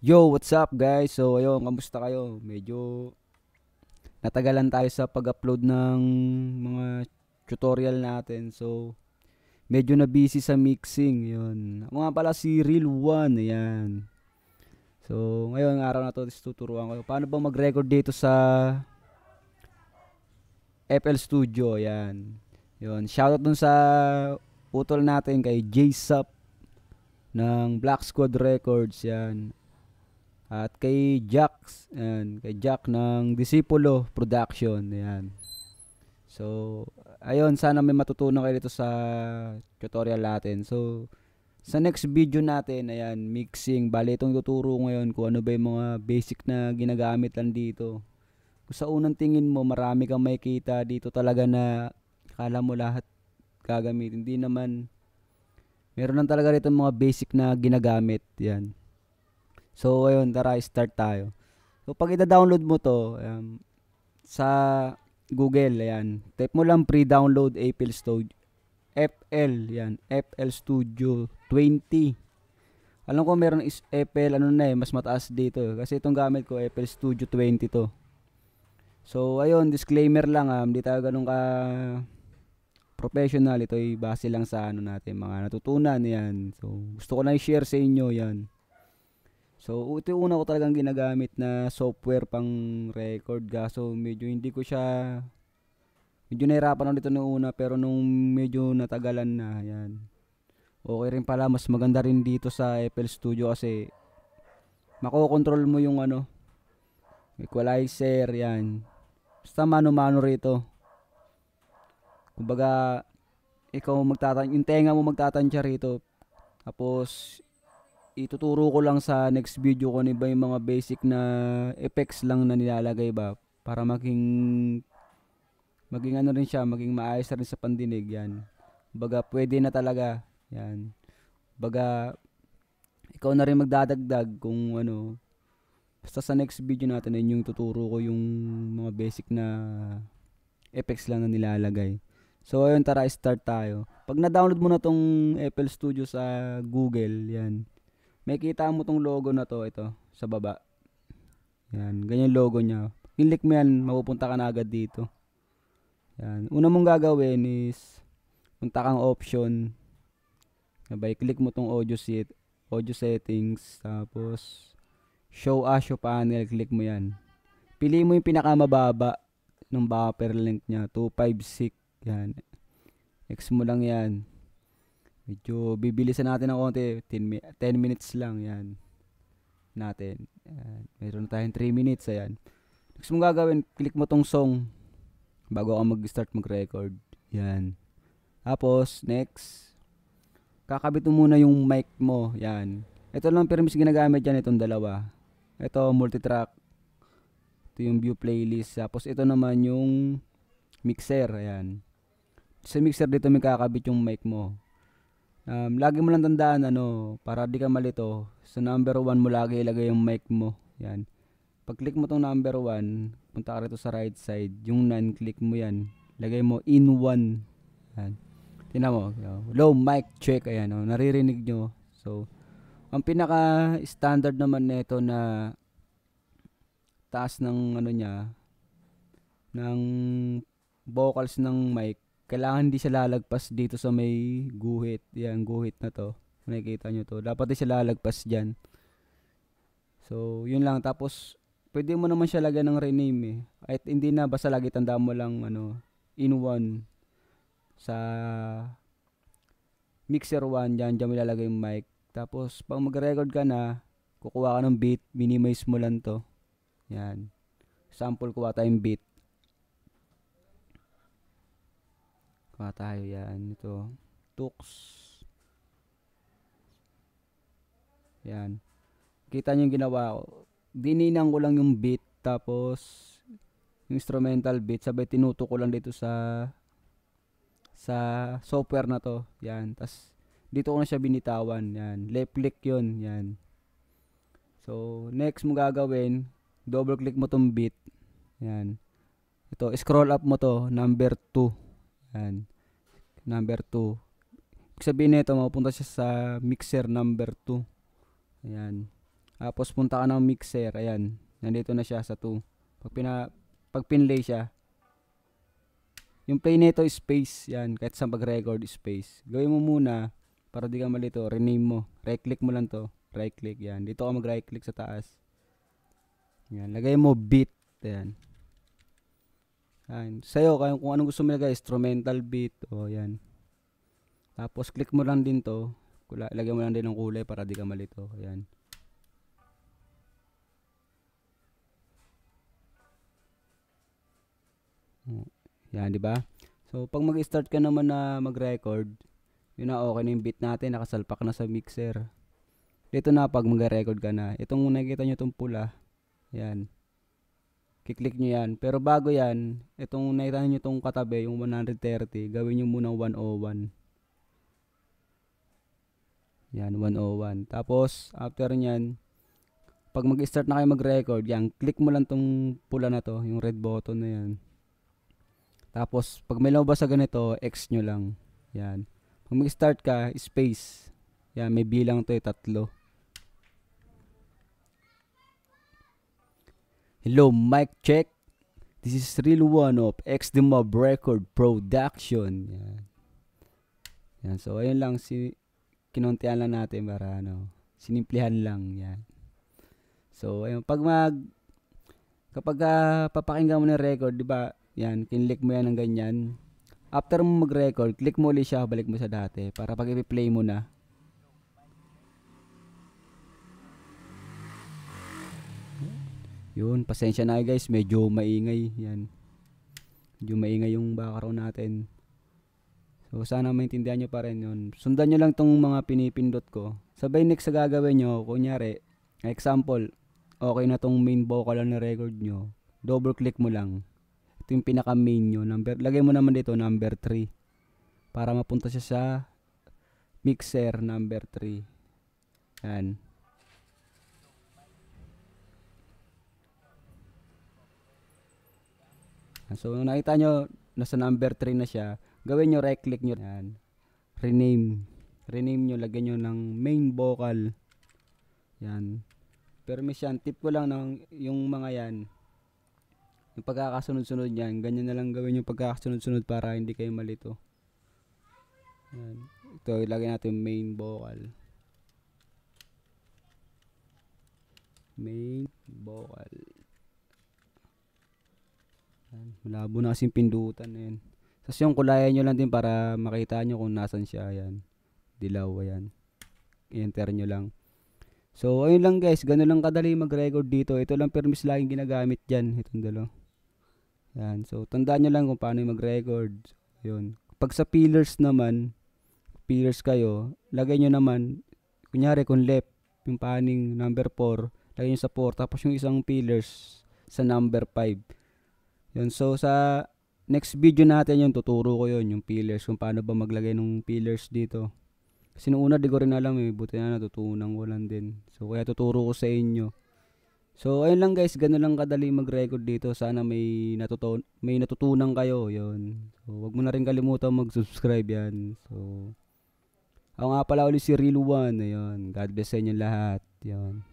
Yo, what's up guys? So, ayun, kamusta kayo? Medyo natagalan tayo sa pag-upload ng mga tutorial natin. So, medyo na busy sa mixing. Yun. Ako nga pala si Real One. Ayan. So, ngayon araw na to, is tuturuan ko. Paano ba mag-record dito sa FL Studio. Ayan. Yun. Shoutout dun sa utol natin kay JSAP ng Black Squad Records. Yan at kay Jax, and kay Jack ng Disipulo Production, ayan. So, ayun, sana may matutunan kayo dito sa tutorial natin. So, sa next video natin, ayan, mixing. Bale, itong tuturo ngayon kung ano ba yung mga basic na ginagamit lang dito. Kung sa unang tingin mo, marami kang makikita dito talaga na akala mo lahat gagamitin. Hindi naman, meron lang talaga dito mga basic na ginagamit. Ayan. So, ayun, tara, start tayo. So, pag ida-download mo to, um, sa Google, ayan, type mo lang pre-download APL Studio. FL, yan, FL Studio 20. Alam ko meron is FL, ano na eh, mas mataas dito. Eh. Kasi itong gamit ko, FL Studio 20 to. So, ayun, disclaimer lang, ah, hindi tayo ganun ka professional. Ito ay base lang sa ano natin, mga natutunan, yan. So, gusto ko na i-share sa inyo, yan. So, ito yung una ko talagang ginagamit na software pang record. Kaso, medyo hindi ko siya... Medyo nahirapan ako dito noong una, pero nung medyo natagalan na, yan. Okay rin pala, mas maganda rin dito sa FL Studio kasi makokontrol mo yung ano, equalizer, yan. Basta mano-mano rito. Kumbaga, ikaw magtatan yung tenga mo magtatansya rito. Tapos, ituturo ko lang sa next video ko ano ba yung mga basic na effects lang na nilalagay ba para maging maging ano rin siya, maging maayos rin sa pandinig yan. Baga pwede na talaga yan. Baga ikaw na rin magdadagdag kung ano basta sa next video natin ay yung tuturo ko yung mga basic na effects lang na nilalagay. So ayun tara start tayo. Pag na-download mo na tong Apple Studio sa Google, yan. Makita mo tong logo na to, ito, sa baba. Yan, ganyan logo niya. Click mo yan, mapupunta ka na agad dito. Yan. Una mong gagawin is, punta kang option. Sabay, click mo tong audio set, audio settings, tapos, show as show panel, click mo yan. Pili mo yung pinakamababa ng buffer length niya, 256. Yan. X mo lang yan. Medyo bibilisan natin ng konti. 10, 10 minutes lang. Yan. Natin. Ayan. Meron na tayong 3 minutes. Ayan. Next mong gagawin, click mo tong song bago ka mag-start mag-record. Yan. Tapos, next. Kakabit mo muna yung mic mo. Yan. Ito lang permis ginagamit yan itong dalawa. Ito, multitrack. Ito yung view playlist. Tapos, ito naman yung mixer. Ayan. Sa mixer dito may kakabit yung mic mo um, lagi mo lang tandaan, ano, para di ka malito, sa number 1 mo lagi ilagay yung mic mo. Yan. Pag-click mo tong number 1, punta ka rito sa right side, yung none, click mo yan. Lagay mo in 1. Yan. Tingnan mo, low mic check, ayan, oh, naririnig nyo. So, ang pinaka standard naman nito na taas ng ano niya ng vocals ng mic kailangan hindi siya lalagpas dito sa may guhit. Yan, guhit na to. Nakikita nyo to. Dapat hindi siya lalagpas dyan. So, yun lang. Tapos, pwede mo naman siya lagyan ng rename eh. At hindi na basta lagi tanda mo lang ano, in one sa mixer 1 dyan, dyan mo ilalagay yung mic. Tapos, pag mag-record ka na, kukuha ka ng beat, minimize mo lang to. Yan. Sample kuha tayong beat. Kuha tayo yan. Ito. tooks Yan. Kita nyo yung ginawa ko. Dininang ko lang yung beat. Tapos, yung instrumental beat. Sabay tinuto ko lang dito sa sa software na to. Yan. tas dito ko na siya binitawan. Yan. Left click yun. Yan. So, next mo gagawin, double click mo tong beat. Yan. Ito, scroll up mo to, number 2. Yan number 2. Ibig sabihin nito, mapupunta siya sa mixer number 2. Ayan. Tapos punta ka ng mixer. Ayan. Nandito na siya sa 2. Pag, pina, pag pinlay siya, yung play nito space. ayan, Kahit sa mag record space. Gawin mo muna para di ka malito. Rename mo. Right-click mo lang to. Right-click. ayan. Dito ka mag-right-click sa taas. Yan. Lagay mo beat. Ayan. Ayan. Sa'yo, kayo, kung anong gusto mo ilagay, instrumental beat, o yan. Tapos, click mo lang din to. Kula, lagyan mo lang din ng kulay para di ka malito. Ayan. Hmm. Yan, di ba? So, pag mag-start ka naman na mag-record, yun na okay na yung beat natin, nakasalpak na sa mixer. Dito na pag mag-record ka na. Itong nakikita nyo itong pula, yan. Kiklik nyo yan. Pero bago yan, itong nakita nyo itong katabi, yung 130, gawin nyo muna 101. Yan, 101. Tapos, after nyan, pag mag-start na kayo mag-record, yan, click mo lang tong pula na to, yung red button na yan. Tapos, pag may lumabas sa ganito, X nyo lang. Yan. Pag mag-start ka, space. Yan, may bilang to eh, tatlo. Hello, mic check. This is real one of X the Mob Record Production. Yan. Yan. So, ayun lang si kinontihan lang natin para ano, sinimplihan lang. Yan. So, ayun, pag mag kapag uh, papakinggan mo ng record, 'di ba? Yan, kinlik mo yan ng ganyan. After mo mag-record, click mo ulit siya, balik mo sa dati para pag i-play mo na, Yun, pasensya na guys, medyo maingay. Yan. Medyo maingay yung background natin. So, sana maintindihan niyo pa rin yun. Sundan niyo lang tong mga pinipindot ko. Sabay next sa gagawin niyo, kunyari, example, okay na tong main vocal na record niyo. Double click mo lang. Ito yung pinaka main niyo, Number, lagay mo naman dito, number 3. Para mapunta siya sa mixer number 3. Yan. So, nakita nyo, nasa number 3 na siya. Gawin nyo, right-click nyo. Yan. Rename. Rename nyo, lagyan nyo ng main vocal. Yan. Permission. Tip ko lang ng yung mga yan. Yung pagkakasunod-sunod yan. Ganyan na lang gawin yung pagkakasunod-sunod para hindi kayo malito. Yan. Ito, ilagay natin main vocal. Main vocal. Malabo na kasing pindutan na yun. Tapos yung kulayan nyo lang din para makita nyo kung nasan siya. Ayan. Dilaw. Ayan. I-enter nyo lang. So, ayun lang guys. Ganun lang kadali mag-record dito. Ito lang permis laging ginagamit dyan. Itong dalaw. Ayan. So, tandaan nyo lang kung paano mag-record. Yun. Pag sa pillars naman, pillars kayo, lagay nyo naman, kunyari kung left, yung paning number 4, lagay nyo sa 4. Tapos yung isang pillars sa number 5 yun, so sa next video natin yung tuturo ko yun, yung pillars, kung paano ba maglagay ng pillars dito. Kasi nung una di ko rin alam eh, buti na natutunan ko lang din. So kaya tuturo ko sa inyo. So ayun lang guys, ganun lang kadali mag-record dito. Sana may natutunan, may natutunan kayo, yun. So wag mo na rin kalimutan mag-subscribe yan. So ako nga pala ulit si Real One, ayun. God bless sa inyo lahat, yun.